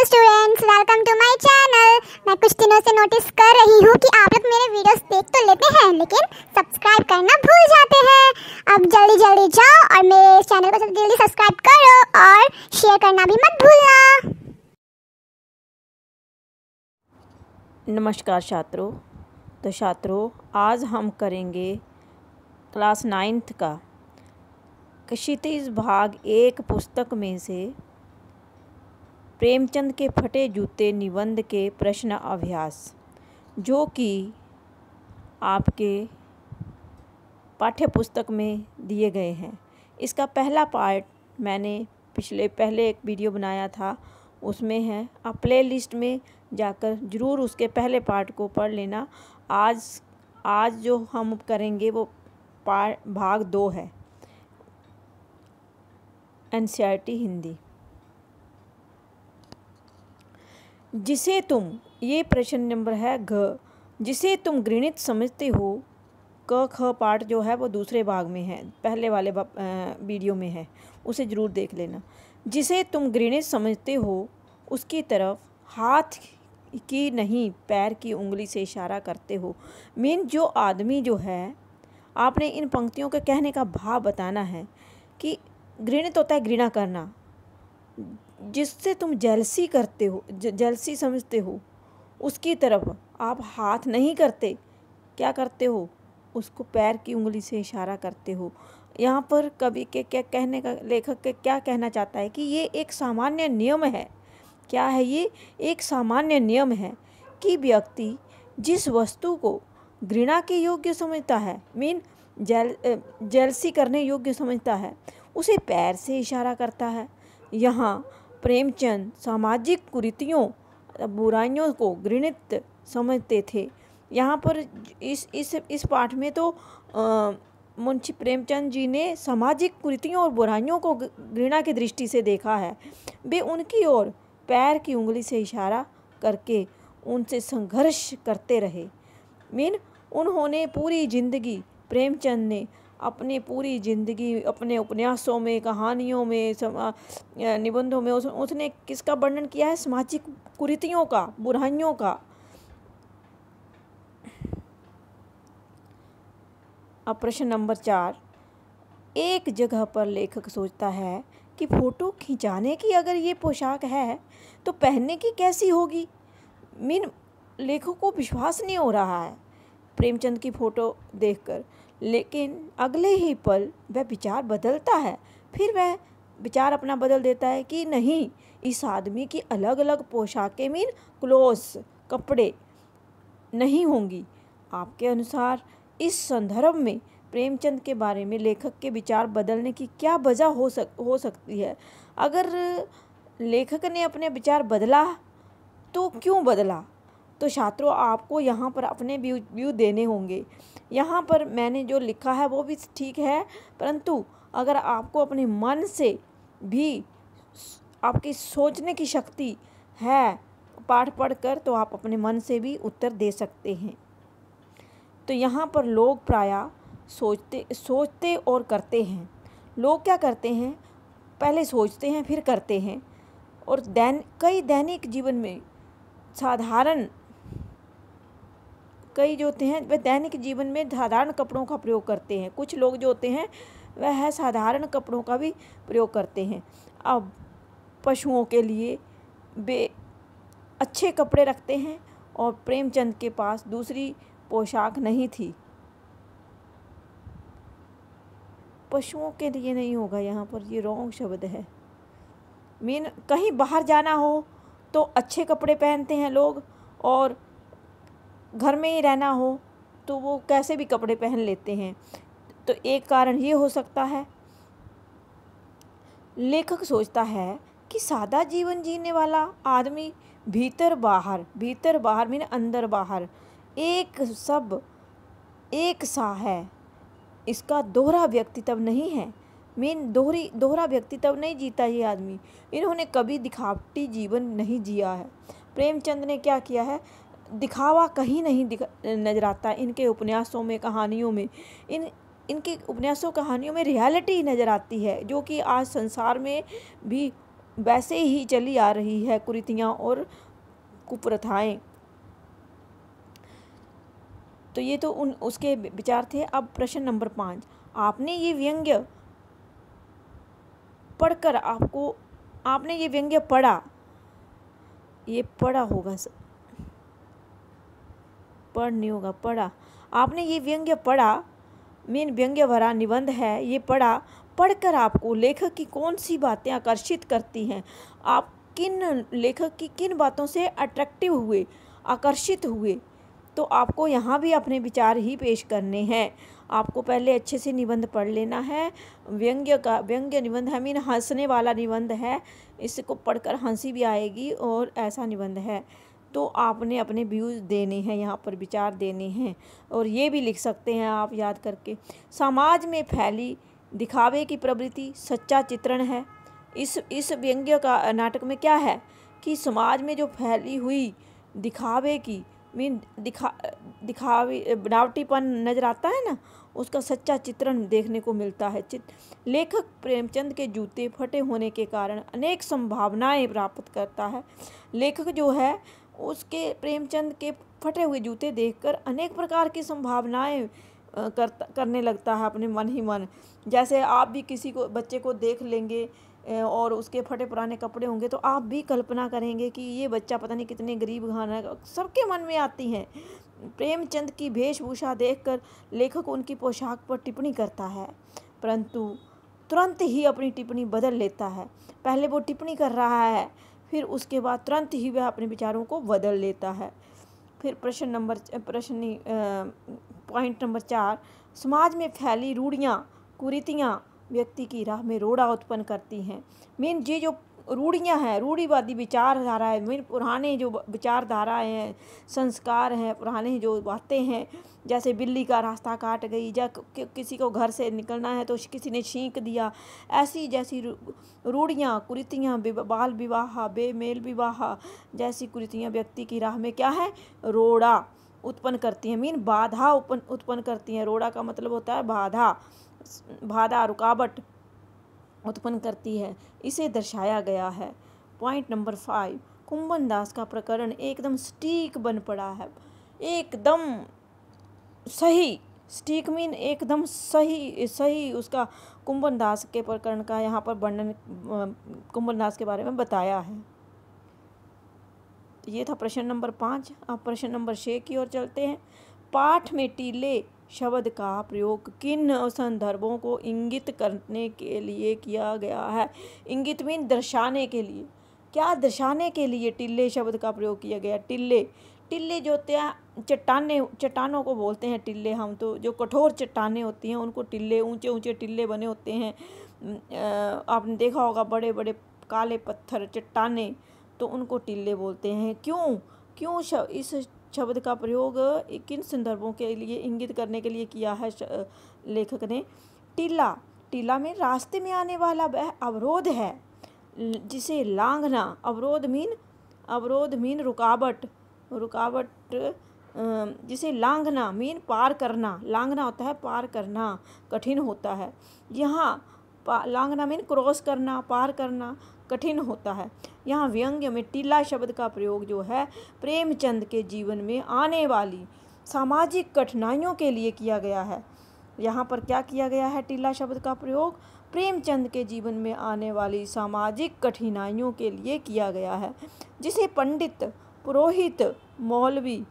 hello students welcome to my channel मैं कुछ दिनों से नोटिस कर रही हूँ कि आप लोग मेरे वीडियोस देख तो लेते हैं लेकिन सब्सक्राइब करना भूल जाते हैं अब जल्दी जल्दी जाओ और मेरे चैनल को जल्दी जल्दी सब्सक्राइब करो और शेयर करना भी मत भूलना नमस्कार छात्रों तो छात्रों आज हम करेंगे क्लास नाइन्थ का क्षितिज भाग एक पुस्तक में से प्रेमचंद के फटे जूते निबंध के प्रश्न अभ्यास जो कि आपके पाठ्य पुस्तक में दिए गए हैं इसका पहला पार्ट मैंने पिछले पहले एक वीडियो बनाया था उसमें है आप प्ले लिस्ट में जाकर ज़रूर उसके पहले पार्ट को पढ़ लेना आज आज जो हम करेंगे वो पार्ट भाग दो है एन हिंदी जिसे तुम ये प्रश्न नंबर है घ जिसे तुम घृणित समझते हो क ख पार्ट जो है वो दूसरे भाग में है पहले वाले वीडियो में है उसे ज़रूर देख लेना जिसे तुम घृणित समझते हो उसकी तरफ हाथ की नहीं पैर की उंगली से इशारा करते हो मीन जो आदमी जो है आपने इन पंक्तियों के कहने का भाव बताना है कि घृणित होता है घृणा करना जिससे तुम जेलसी करते हो जेलसी समझते हो उसकी तरफ आप हाथ नहीं करते क्या करते हो उसको पैर की उंगली से इशारा करते हो यहाँ पर कवि के क्या कहने का लेखक के क्या कहना चाहता है कि ये एक सामान्य नियम है क्या है ये एक सामान्य नियम है कि व्यक्ति जिस वस्तु को घृणा के योग्य समझता है मीन जेल जेलसी करने योग्य समझता है उसे पैर से इशारा करता है यहाँ प्रेमचंद सामाजिक कुरीतियों बुराइयों को घृणित समझते थे यहाँ पर इस इस इस पाठ में तो मुंशी प्रेमचंद जी ने सामाजिक कुरीतियों और बुराइयों को घृणा की दृष्टि से देखा है वे उनकी ओर पैर की उंगली से इशारा करके उनसे संघर्ष करते रहे मीन उन्होंने पूरी जिंदगी प्रेमचंद ने अपनी पूरी ज़िंदगी अपने उपन्यासों में कहानियों में निबंधों में उस, उसने किसका वर्णन किया है सामाजिक कुरीतियों का बुराइयों का अब प्रश्न नंबर चार एक जगह पर लेखक सोचता है कि फ़ोटो खिंचाने की अगर ये पोशाक है तो पहनने की कैसी होगी मीन लेखक को विश्वास नहीं हो रहा है प्रेमचंद की फ़ोटो देखकर लेकिन अगले ही पल वह विचार बदलता है फिर वह विचार अपना बदल देता है कि नहीं इस आदमी की अलग अलग पोशाकें मीन क्लोथ्स कपड़े नहीं होंगी आपके अनुसार इस संदर्भ में प्रेमचंद के बारे में लेखक के विचार बदलने की क्या वजह हो सक हो सकती है अगर लेखक ने अपने विचार बदला तो क्यों बदला तो छात्रों आपको यहाँ पर अपने व्यू व्यू देने होंगे यहाँ पर मैंने जो लिखा है वो भी ठीक है परंतु अगर आपको अपने मन से भी आपकी सोचने की शक्ति है पाठ पढ़कर तो आप अपने मन से भी उत्तर दे सकते हैं तो यहाँ पर लोग प्रायः सोचते सोचते और करते हैं लोग क्या करते हैं पहले सोचते हैं फिर करते हैं और दैन कई दैनिक जीवन में साधारण कई जो होते हैं वह दैनिक जीवन में साधारण कपड़ों का प्रयोग करते हैं कुछ लोग जो होते हैं वह साधारण कपड़ों का भी प्रयोग करते हैं अब पशुओं के लिए वे अच्छे कपड़े रखते हैं और प्रेमचंद के पास दूसरी पोशाक नहीं थी पशुओं के लिए नहीं होगा यहाँ पर ये रोंग शब्द है मीन कहीं बाहर जाना हो तो अच्छे कपड़े पहनते हैं लोग और घर में ही रहना हो तो वो कैसे भी कपड़े पहन लेते हैं तो एक कारण ये हो सकता है लेखक सोचता है कि सादा जीवन जीने वाला आदमी भीतर बाहर भीतर बाहर मीन अंदर बाहर एक सब एक सा है इसका दोहरा व्यक्तित्व नहीं है मीन दोहरी दोहरा व्यक्तित्व नहीं जीता ये आदमी इन्होंने कभी दिखावटी जीवन नहीं जिया है प्रेमचंद ने क्या किया है दिखावा कहीं नहीं दिख नजर आता इनके उपन्यासों में कहानियों में इन इनके उपन्यासों कहानियों में रियलिटी नज़र आती है जो कि आज संसार में भी वैसे ही चली आ रही है कुरीतियाँ और कुप्रथाएँ तो ये तो उन उसके विचार थे अब प्रश्न नंबर पाँच आपने ये व्यंग्य पढ़कर आपको आपने ये व्यंग्य पढ़ा ये पढ़ा होगा सर पढ़ नहीं होगा पढ़ा आपने ये व्यंग्य पढ़ा मेन व्यंग्य भरा निबंध है ये पढ़ा पढ़कर आपको लेखक की कौन सी बातें आकर्षित करती हैं आप किन लेखक की किन बातों से अट्रैक्टिव हुए आकर्षित हुए तो आपको यहाँ भी अपने विचार ही पेश करने हैं आपको पहले अच्छे से निबंध पढ़ लेना है व्यंग्य का व्यंग्य निबंध है मीन हंसने वाला निबंध है इसको पढ़कर हंसी भी आएगी और ऐसा निबंध है तो आपने अपने व्यूज़ देने हैं यहाँ पर विचार देने हैं और ये भी लिख सकते हैं आप याद करके समाज में फैली दिखावे की प्रवृत्ति सच्चा चित्रण है इस इस व्यंग्य का नाटक में क्या है कि समाज में जो फैली हुई दिखावे की मीन दिखा दिखावे बनावटीपन नज़र आता है ना उसका सच्चा चित्रण देखने को मिलता है चित लेखक प्रेमचंद के जूते फटे होने के कारण अनेक संभावनाएं प्राप्त करता है लेखक जो है उसके प्रेमचंद के फटे हुए जूते देखकर अनेक प्रकार की संभावनाएं कर करने लगता है अपने मन ही मन जैसे आप भी किसी को बच्चे को देख लेंगे और उसके फटे पुराने कपड़े होंगे तो आप भी कल्पना करेंगे कि ये बच्चा पता नहीं कितने गरीब घाना सबके मन में आती हैं प्रेमचंद की वेशभूषा देखकर लेखक उनकी पोशाक पर टिप्पणी करता है परंतु तुरंत ही अपनी टिप्पणी बदल लेता है पहले वो टिप्पणी कर रहा है फिर उसके बाद तुरंत ही वह अपने विचारों को बदल लेता है फिर प्रश्न नंबर प्रश्न पॉइंट नंबर चार समाज में फैली रूढ़ियाँ कुरीतियाँ व्यक्ति की राह में रोड़ा उत्पन्न करती हैं मेन ये जो रूढ़ियाँ हैं रूढ़ीवादी विचारधारा है पुराने जो विचारधाराएँ हैं संस्कार हैं पुराने जो बातें हैं जैसे बिल्ली का रास्ता काट गई या कि, किसी को घर से निकलना है तो किसी ने छींक दिया ऐसी जैसी रूढ़ियाँ कुरीतियाँ बाल विवाह बेमेल विवाह जैसी कुरीतियाँ व्यक्ति की राह में क्या है रोड़ा उत्पन्न करती हैं मीन बाधा उत्पन्न करती हैं रोड़ा का मतलब होता है बाधा बाधा रुकावट उत्पन्न करती है इसे दर्शाया गया है point number five Kumbhan Das का प्रकरण एकदम स्टीक बन पड़ा है एकदम सही स्टीक मीन एकदम सही सही उसका कुंभन दास के प्रकरण का यहाँ पर वर्णन कुंभन दास के बारे में बताया है ये था प्रश्न नंबर पाँच अब प्रश्न नंबर छः की ओर चलते हैं पाठ में टीले शब्द का प्रयोग किन संदर्भों को इंगित करने के लिए किया गया है इंगित मीन दर्शाने के लिए क्या दर्शाने के लिए टिल्ले शब्द का प्रयोग किया गया टिल्ले टिल्ले जो होते हैं चट्टाने चट्टानों को बोलते हैं टिल्ले हम तो जो कठोर चट्टाने होती हैं उनको टिल्ले ऊंचे ऊंचे टिल्ले बने होते हैं आपने देखा होगा बड़े बड़े काले पत्थर चट्टाने तो उनको टिल्ले बोलते हैं क्यों क्यों इस शब्द का प्रयोग किन संदर्भों के लिए इंगित करने के लिए किया है लेखक ने टीला टीला में रास्ते में आने वाला वह अवरोध है जिसे लांघना अवरोध मीन अवरोध मीन रुकावट रुकावट जिसे लांघना मीन पार करना लांघना होता है पार करना कठिन होता है यहाँ लांगना मीन क्रॉस करना पार करना कठिन होता है यहाँ व्यंग्य में टीला शब्द का प्रयोग जो है प्रेमचंद के जीवन में आने वाली सामाजिक कठिनाइयों के लिए किया गया है यहाँ पर क्या किया गया है टीला शब्द का प्रयोग प्रेमचंद के जीवन में आने वाली सामाजिक कठिनाइयों के लिए किया गया है जिसे पंडित पुरोहित मौलवी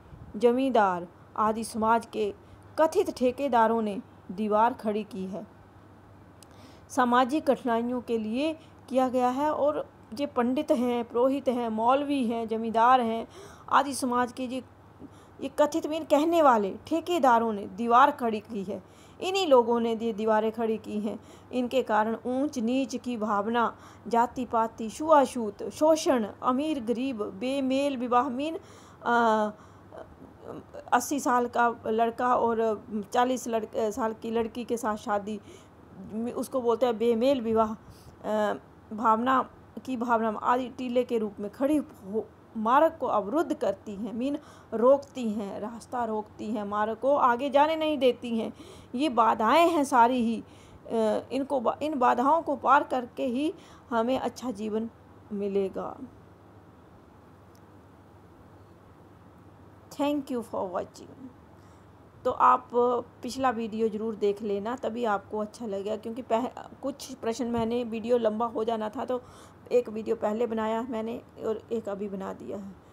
जमींदार आदि समाज के कथित ठेकेदारों ने दीवार खड़ी की है सामाजिक कठिनाइयों के लिए किया गया है और ये पंडित हैं पुरोहित हैं मौलवी हैं जमींदार हैं आदि समाज के ये ये कथित मीन कहने वाले ठेकेदारों ने दीवार खड़ी की है इन्हीं लोगों ने ये दीवारें खड़ी की हैं इनके कारण ऊंच नीच की भावना जाति पाति छुआछूत शोषण अमीर गरीब बेमेल विवाह मीन अस्सी साल का लड़का और चालीस लड़ साल की लड़की के साथ शादी उसको बोलते हैं बेमेल विवाह भावना की भावना आदि टीले के रूप में खड़ी हो मार्ग को अवरुद्ध करती हैं मीन रोकती हैं रास्ता रोकती हैं मार्ग को आगे जाने नहीं देती हैं ये बाधाएं हैं सारी ही इनको इन बाधाओं को पार करके ही हमें अच्छा जीवन मिलेगा थैंक यू फॉर वॉचिंग तो आप पिछला वीडियो ज़रूर देख लेना तभी आपको अच्छा लगेगा क्योंकि पह कुछ प्रश्न मैंने वीडियो लंबा हो जाना था तो एक वीडियो पहले बनाया मैंने और एक अभी बना दिया है